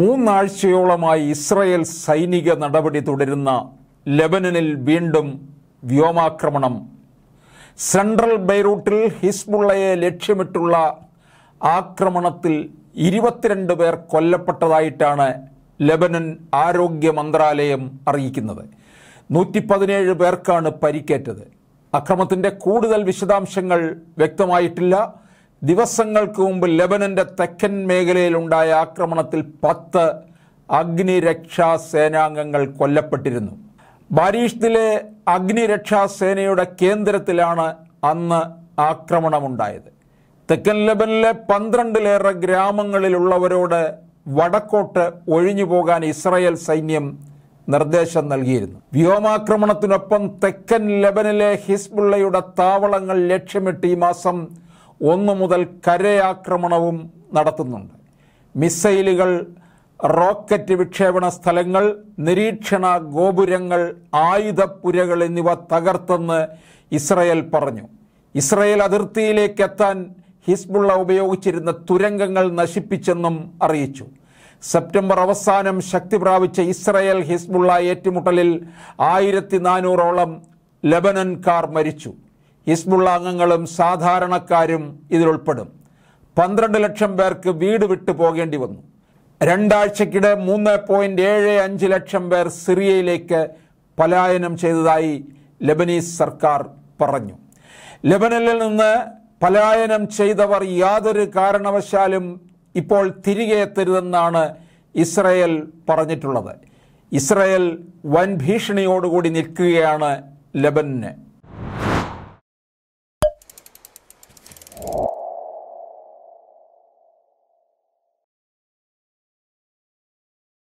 മൂന്നാഴ്ചയോളമായി Israel സൈനിക നടപടി തുടരുന്ന ലെബനനിൽ വീണ്ടും വ്യോമാക്രമണം സെൻട്രൽ ബൈറൂട്ടിൽ ഹിസ്ബുള്ളയെ ലക്ഷ്യമിട്ടുള്ള ആക്രമണത്തിൽ ഇരുപത്തിരണ്ട് പേർ കൊല്ലപ്പെട്ടതായിട്ടാണ് ലെബനൻ ആരോഗ്യ മന്ത്രാലയം അറിയിക്കുന്നത് നൂറ്റി പതിനേഴ് പേർക്കാണ് പരിക്കേറ്റത് അക്രമത്തിൻ്റെ കൂടുതൽ വിശദാംശങ്ങൾ വ്യക്തമായിട്ടില്ല ദിവസങ്ങൾക്ക് മുമ്പ് ലെബനൻ്റെ തെക്കൻ ഉണ്ടായ ആക്രമണത്തിൽ പത്ത് അഗ്നിരക്ഷാ സേനാംഗങ്ങൾ കൊല്ലപ്പെട്ടിരുന്നു ബാരീഷ്തിലെ അഗ്നിരക്ഷാ സേനയുടെ കേന്ദ്രത്തിലാണ് അന്ന് ആക്രമണമുണ്ടായത് തെക്കൻ ലെബനിലെ പന്ത്രണ്ടിലേറെ ഗ്രാമങ്ങളിലുള്ളവരോട് വടക്കോട്ട് ഒഴിഞ്ഞു പോകാൻ ഇസ്രായേൽ സൈന്യം നിർദ്ദേശം നൽകിയിരുന്നു വ്യോമാക്രമണത്തിനൊപ്പം തെക്കൻ ലെബനിലെ ഹിസ്ബുള്ളയുടെ താവളങ്ങൾ ലക്ഷ്യമിട്ട് ഈ മാസം ഒന്ന് മുതൽ കരയാക്രമണവും നടത്തുന്നുണ്ട് മിസൈലുകൾ റോക്കറ്റ് വിക്ഷേപണ സ്ഥലങ്ങൾ നിരീക്ഷണ ഗോപുരങ്ങൾ ആയുധപ്പുരകൾ എന്നിവ തകർത്തെന്ന് ഇസ്രയേൽ പറഞ്ഞു ഇസ്രയേൽ അതിർത്തിയിലേക്ക് എത്താൻ ഹിസ്ബുള്ള ഉപയോഗിച്ചിരുന്ന തുരങ്കങ്ങൾ നശിപ്പിച്ചെന്നും അറിയിച്ചു സെപ്റ്റംബർ അവസാനം ശക്തി പ്രാപിച്ച ഇസ്രയേൽ ഹിസ്ബുള്ള ഏറ്റുമുട്ടലിൽ ആയിരത്തി നാനൂറോളം ലബനൻകാർ മരിച്ചു ഹിസ്ബുള്ള അംഗങ്ങളും സാധാരണക്കാരും ഇതിലുൾപ്പെടും പന്ത്രണ്ട് ലക്ഷം പേർക്ക് വീട് വിട്ടു പോകേണ്ടി വന്നു രണ്ടാഴ്ചക്കിടെ മൂന്ന് പോയിന്റ് ഏഴ് അഞ്ച് ലക്ഷം പേർ സിറിയയിലേക്ക് പലായനം ചെയ്തതായി ലബനീസ് സർക്കാർ പറഞ്ഞു ലബനലിൽ നിന്ന് പലായനം ചെയ്തവർ യാതൊരു കാരണവശാലും ഇപ്പോൾ തിരികെ എത്തരുതെന്നാണ് ഇസ്രയേൽ പറഞ്ഞിട്ടുള്ളത് ഇസ്രയേൽ വൻ ഭീഷണിയോടുകൂടി നിൽക്കുകയാണ് ലബനന്